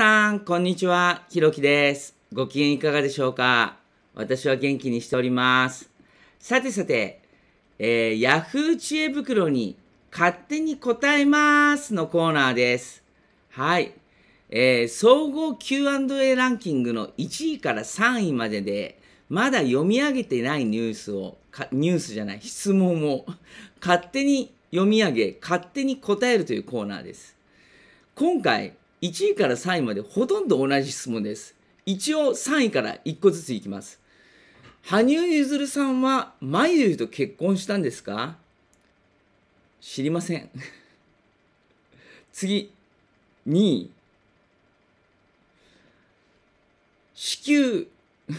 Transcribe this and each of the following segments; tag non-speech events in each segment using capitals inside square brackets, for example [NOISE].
さん、こんにちは。ひろきです。ご機嫌いかがでしょうか私は元気にしております。さてさて、えー、Yahoo 知恵袋に勝手に答えますのコーナーです。はい。えー、総合 Q&A ランキングの1位から3位までで、まだ読み上げてないニュースを、ニュースじゃない、質問を勝手に読み上げ、勝手に答えるというコーナーです。今回、1位から3位までほとんど同じ質問です。一応3位から1個ずついきます。羽生結弦さんは眉毛と結婚したんですか知りません次、2位。子宮、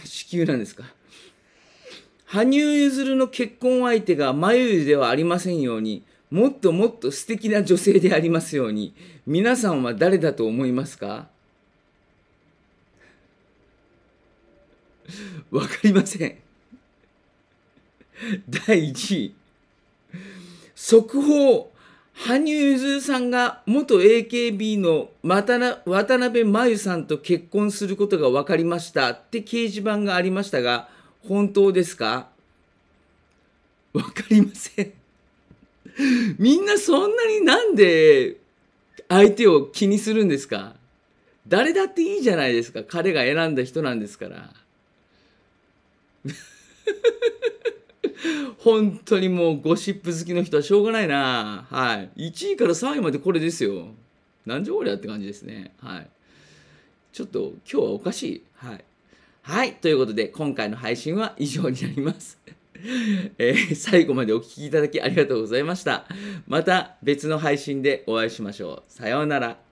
子宮なんですか羽生結弦の結婚相手が眉毛ではありませんように、もっともっと素敵な女性でありますように、皆さんは誰だと思いますか [LAUGHS] わかりません。[LAUGHS] 第1位。速報。羽生結弦さんが元 AKB の渡辺真由さんと結婚することが分かりましたって掲示板がありましたが、本当ですかわかりません。[LAUGHS] みんなそんなになんで相手を気にするんですか誰だっていいじゃないですか。彼が選んだ人なんですから。[LAUGHS] 本当にもうゴシップ好きの人はしょうがないな。はい。1位から3位までこれですよ。なんじゃこりゃって感じですね。はい。ちょっと今日はおかしい。はい。はい。ということで、今回の配信は以上になります。[LAUGHS] えー、最後までお聴きいただきありがとうございました。また別の配信でお会いしましょう。さようなら。